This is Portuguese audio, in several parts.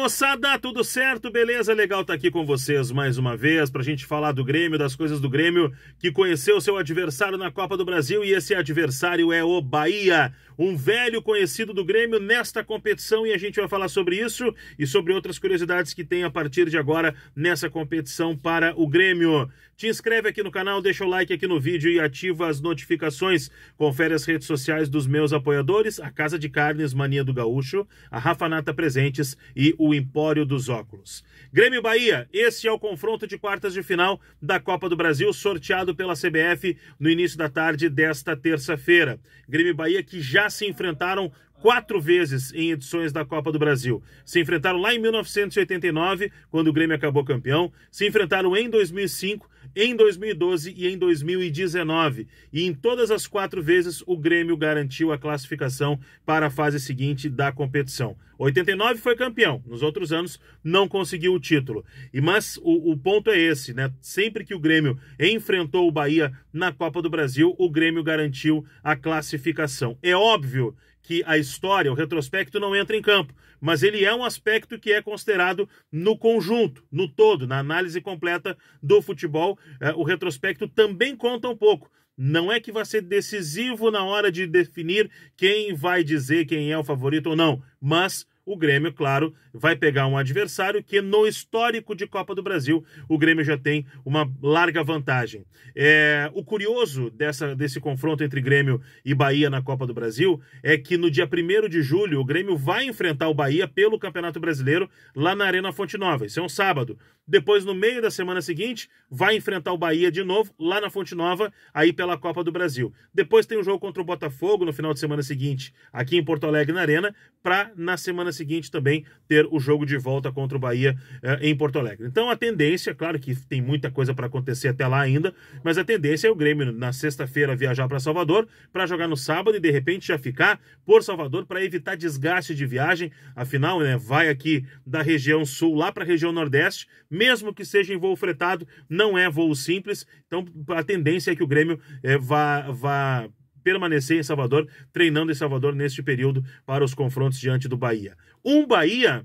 moçada, tudo certo? Beleza? Legal estar tá aqui com vocês mais uma vez para a gente falar do Grêmio, das coisas do Grêmio que conheceu seu adversário na Copa do Brasil e esse adversário é o Bahia um velho conhecido do Grêmio nesta competição e a gente vai falar sobre isso e sobre outras curiosidades que tem a partir de agora nessa competição para o Grêmio. Te inscreve aqui no canal, deixa o like aqui no vídeo e ativa as notificações. Confere as redes sociais dos meus apoiadores, a Casa de Carnes Mania do Gaúcho, a Rafa Nata Presentes e o Empório dos Óculos. Grêmio Bahia, esse é o confronto de quartas de final da Copa do Brasil, sorteado pela CBF no início da tarde desta terça-feira. Grêmio Bahia que já se enfrentaram quatro vezes em edições da Copa do Brasil. Se enfrentaram lá em 1989, quando o Grêmio acabou campeão, se enfrentaram em 2005 em 2012 e em 2019. E em todas as quatro vezes o Grêmio garantiu a classificação para a fase seguinte da competição. 89 foi campeão, nos outros anos não conseguiu o título. E mas o, o ponto é esse, né? Sempre que o Grêmio enfrentou o Bahia na Copa do Brasil, o Grêmio garantiu a classificação. É óbvio que a história, o retrospecto não entra em campo, mas ele é um aspecto que é considerado no conjunto, no todo, na análise completa do futebol. É, o retrospecto também conta um pouco. Não é que vai ser decisivo na hora de definir quem vai dizer quem é o favorito ou não, mas o Grêmio, claro, vai pegar um adversário que no histórico de Copa do Brasil o Grêmio já tem uma larga vantagem. É, o curioso dessa, desse confronto entre Grêmio e Bahia na Copa do Brasil é que no dia 1 de julho o Grêmio vai enfrentar o Bahia pelo Campeonato Brasileiro lá na Arena Fonte Nova. Isso é um sábado. Depois, no meio da semana seguinte, vai enfrentar o Bahia de novo lá na Fonte Nova, aí pela Copa do Brasil. Depois tem o jogo contra o Botafogo no final de semana seguinte, aqui em Porto Alegre, na Arena, para na semana seguinte seguinte também ter o jogo de volta contra o Bahia eh, em Porto Alegre. Então a tendência, claro que tem muita coisa para acontecer até lá ainda, mas a tendência é o Grêmio na sexta-feira viajar para Salvador para jogar no sábado e de repente já ficar por Salvador para evitar desgaste de viagem. Afinal, né, vai aqui da região sul lá para a região nordeste, mesmo que seja em voo fretado, não é voo simples. Então a tendência é que o Grêmio eh, vá, vá permanecer em Salvador, treinando em Salvador neste período para os confrontos diante do Bahia. Um Bahia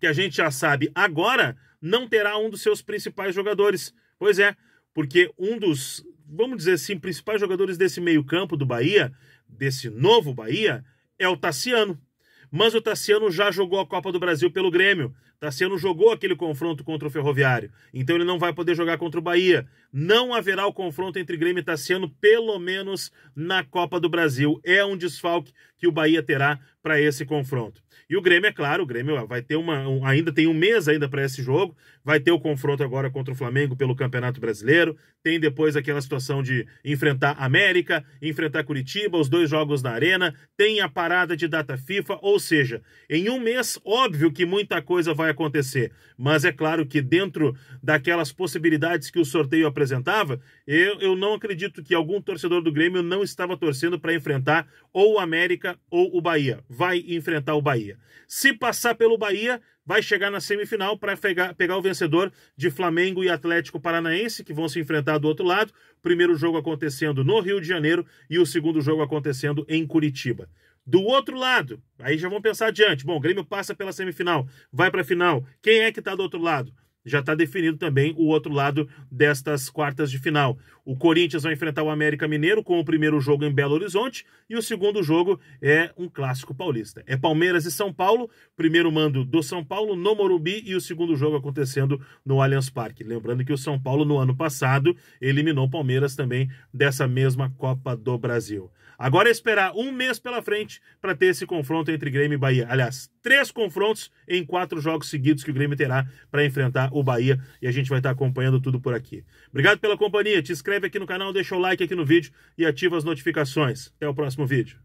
que a gente já sabe agora não terá um dos seus principais jogadores. Pois é, porque um dos, vamos dizer assim, principais jogadores desse meio-campo do Bahia, desse novo Bahia, é o Tassiano. Mas o Tassiano já jogou a Copa do Brasil pelo Grêmio, Tassiano jogou aquele confronto contra o Ferroviário, então ele não vai poder jogar contra o Bahia. Não haverá o confronto entre Grêmio e Tassiano, pelo menos na Copa do Brasil. É um desfalque que o Bahia terá para esse confronto. E o Grêmio, é claro, o Grêmio vai ter uma. Um, ainda tem um mês ainda para esse jogo. Vai ter o confronto agora contra o Flamengo pelo Campeonato Brasileiro. Tem depois aquela situação de enfrentar América, enfrentar Curitiba, os dois jogos na arena. Tem a parada de data FIFA. Ou seja, em um mês, óbvio que muita coisa vai vai acontecer. Mas é claro que dentro daquelas possibilidades que o sorteio apresentava, eu, eu não acredito que algum torcedor do Grêmio não estava torcendo para enfrentar ou o América ou o Bahia. Vai enfrentar o Bahia. Se passar pelo Bahia, vai chegar na semifinal para pegar, pegar o vencedor de Flamengo e Atlético Paranaense, que vão se enfrentar do outro lado. Primeiro jogo acontecendo no Rio de Janeiro e o segundo jogo acontecendo em Curitiba. Do outro lado, aí já vão pensar adiante. Bom, o Grêmio passa pela semifinal, vai para a final. Quem é que está do outro lado? já está definido também o outro lado destas quartas de final. O Corinthians vai enfrentar o América Mineiro com o primeiro jogo em Belo Horizonte e o segundo jogo é um clássico paulista. É Palmeiras e São Paulo, primeiro mando do São Paulo no Morumbi e o segundo jogo acontecendo no Allianz Parque. Lembrando que o São Paulo no ano passado eliminou o Palmeiras também dessa mesma Copa do Brasil. Agora é esperar um mês pela frente para ter esse confronto entre Grêmio e Bahia. Aliás, três confrontos em quatro jogos seguidos que o Grêmio terá para enfrentar o Bahia e a gente vai estar acompanhando tudo por aqui. Obrigado pela companhia, te inscreve aqui no canal, deixa o like aqui no vídeo e ativa as notificações. Até o próximo vídeo.